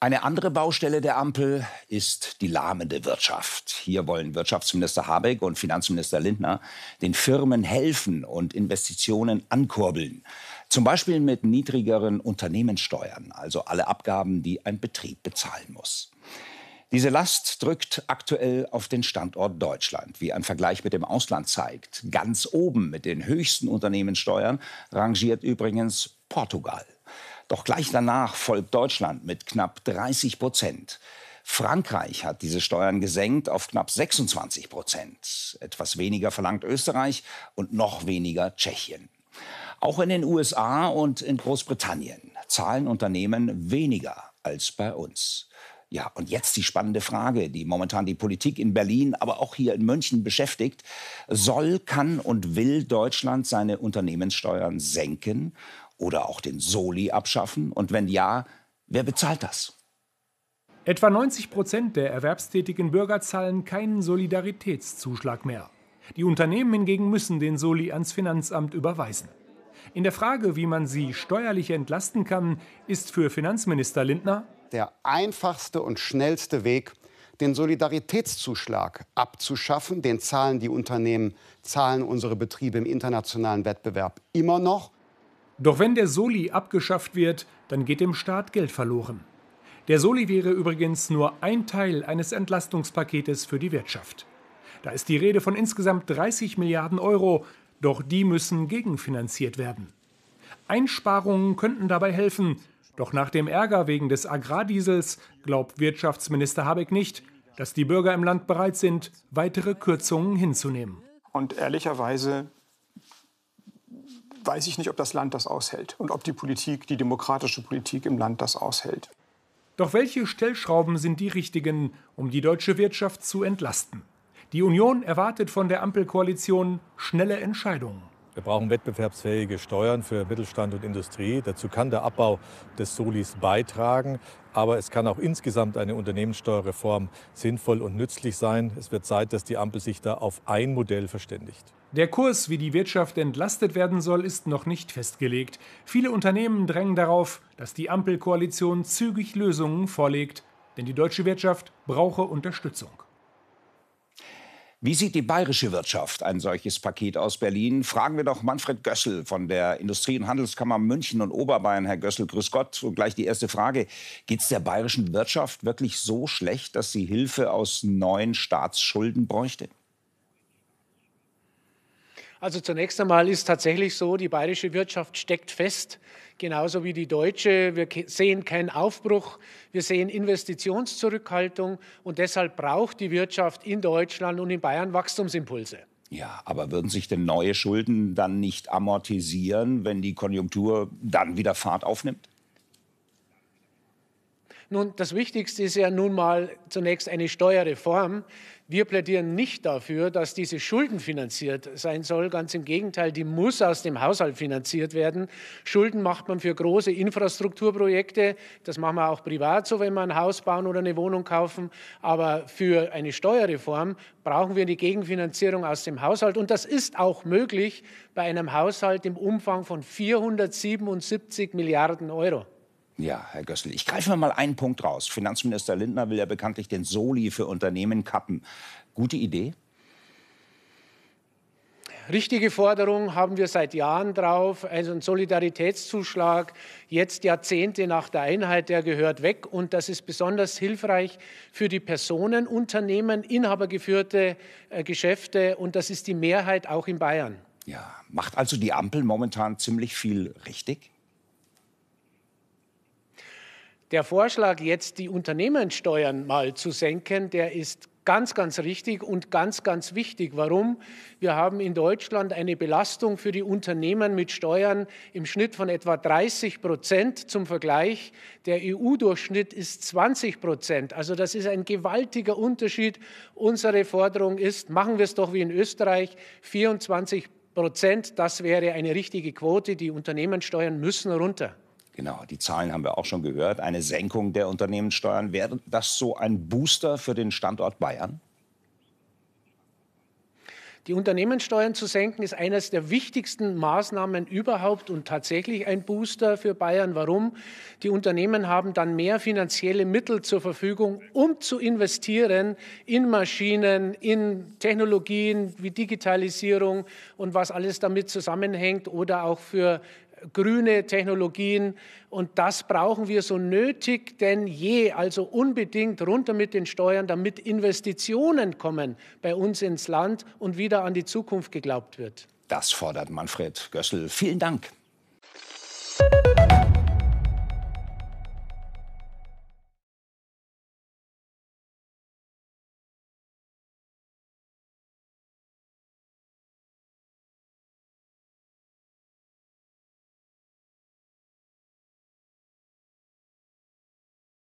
Eine andere Baustelle der Ampel ist die lahmende Wirtschaft. Hier wollen Wirtschaftsminister Habeck und Finanzminister Lindner den Firmen helfen und Investitionen ankurbeln. Zum Beispiel mit niedrigeren Unternehmenssteuern, also alle Abgaben, die ein Betrieb bezahlen muss. Diese Last drückt aktuell auf den Standort Deutschland, wie ein Vergleich mit dem Ausland zeigt. Ganz oben mit den höchsten Unternehmenssteuern rangiert übrigens Portugal. Doch gleich danach folgt Deutschland mit knapp 30 Prozent. Frankreich hat diese Steuern gesenkt auf knapp 26 Prozent. Etwas weniger verlangt Österreich und noch weniger Tschechien. Auch in den USA und in Großbritannien zahlen Unternehmen weniger als bei uns. Ja, und jetzt die spannende Frage, die momentan die Politik in Berlin, aber auch hier in München beschäftigt. Soll, kann und will Deutschland seine Unternehmenssteuern senken oder auch den Soli abschaffen? Und wenn ja, wer bezahlt das? Etwa 90 Prozent der erwerbstätigen Bürger zahlen keinen Solidaritätszuschlag mehr. Die Unternehmen hingegen müssen den Soli ans Finanzamt überweisen. In der Frage, wie man sie steuerlich entlasten kann, ist für Finanzminister Lindner der einfachste und schnellste Weg, den Solidaritätszuschlag abzuschaffen. Den zahlen die Unternehmen, zahlen unsere Betriebe im internationalen Wettbewerb immer noch. Doch wenn der Soli abgeschafft wird, dann geht dem Staat Geld verloren. Der Soli wäre übrigens nur ein Teil eines Entlastungspaketes für die Wirtschaft. Da ist die Rede von insgesamt 30 Milliarden Euro, doch die müssen gegenfinanziert werden. Einsparungen könnten dabei helfen, doch nach dem Ärger wegen des Agrardiesels glaubt Wirtschaftsminister Habeck nicht, dass die Bürger im Land bereit sind, weitere Kürzungen hinzunehmen. Und ehrlicherweise weiß ich nicht, ob das Land das aushält und ob die Politik, die demokratische Politik im Land das aushält. Doch welche Stellschrauben sind die richtigen, um die deutsche Wirtschaft zu entlasten? Die Union erwartet von der Ampelkoalition schnelle Entscheidungen. Wir brauchen wettbewerbsfähige Steuern für Mittelstand und Industrie. Dazu kann der Abbau des Solis beitragen. Aber es kann auch insgesamt eine Unternehmenssteuerreform sinnvoll und nützlich sein. Es wird Zeit, dass die Ampel sich da auf ein Modell verständigt. Der Kurs, wie die Wirtschaft entlastet werden soll, ist noch nicht festgelegt. Viele Unternehmen drängen darauf, dass die Ampelkoalition zügig Lösungen vorlegt, denn die deutsche Wirtschaft brauche Unterstützung. Wie sieht die bayerische Wirtschaft ein solches Paket aus Berlin? Fragen wir doch Manfred Gössel von der Industrie- und Handelskammer München und Oberbayern. Herr Gössel, grüß Gott. Und gleich die erste Frage. Geht es der bayerischen Wirtschaft wirklich so schlecht, dass sie Hilfe aus neuen Staatsschulden bräuchte? Also zunächst einmal ist tatsächlich so, die bayerische Wirtschaft steckt fest, genauso wie die deutsche. Wir sehen keinen Aufbruch, wir sehen Investitionszurückhaltung und deshalb braucht die Wirtschaft in Deutschland und in Bayern Wachstumsimpulse. Ja, aber würden sich denn neue Schulden dann nicht amortisieren, wenn die Konjunktur dann wieder Fahrt aufnimmt? Nun, das Wichtigste ist ja nun mal zunächst eine Steuerreform. Wir plädieren nicht dafür, dass diese Schulden finanziert sein soll. Ganz im Gegenteil, die muss aus dem Haushalt finanziert werden. Schulden macht man für große Infrastrukturprojekte. Das machen wir auch privat so, wenn wir ein Haus bauen oder eine Wohnung kaufen. Aber für eine Steuerreform brauchen wir die Gegenfinanzierung aus dem Haushalt. Und das ist auch möglich bei einem Haushalt im Umfang von 477 Milliarden Euro. Ja, Herr Gössel, ich greife mal einen Punkt raus. Finanzminister Lindner will ja bekanntlich den Soli für Unternehmen kappen. Gute Idee? Richtige Forderung haben wir seit Jahren drauf. Also ein Solidaritätszuschlag, jetzt Jahrzehnte nach der Einheit, der gehört weg. Und das ist besonders hilfreich für die Personenunternehmen, inhabergeführte äh, Geschäfte. Und das ist die Mehrheit auch in Bayern. Ja, macht also die Ampel momentan ziemlich viel richtig? Der Vorschlag, jetzt die Unternehmenssteuern mal zu senken, der ist ganz, ganz richtig und ganz, ganz wichtig. Warum? Wir haben in Deutschland eine Belastung für die Unternehmen mit Steuern im Schnitt von etwa 30 Prozent zum Vergleich. Der EU-Durchschnitt ist 20 Prozent. Also das ist ein gewaltiger Unterschied. Unsere Forderung ist, machen wir es doch wie in Österreich, 24 Prozent, das wäre eine richtige Quote. Die Unternehmenssteuern müssen runter. Genau, die Zahlen haben wir auch schon gehört. Eine Senkung der Unternehmenssteuern, wäre das so ein Booster für den Standort Bayern? Die Unternehmenssteuern zu senken ist eines der wichtigsten Maßnahmen überhaupt und tatsächlich ein Booster für Bayern. Warum? Die Unternehmen haben dann mehr finanzielle Mittel zur Verfügung, um zu investieren in Maschinen, in Technologien wie Digitalisierung und was alles damit zusammenhängt oder auch für grüne Technologien. Und das brauchen wir so nötig denn je. Also unbedingt runter mit den Steuern, damit Investitionen kommen bei uns ins Land und wieder an die Zukunft geglaubt wird. Das fordert Manfred Gössel. Vielen Dank.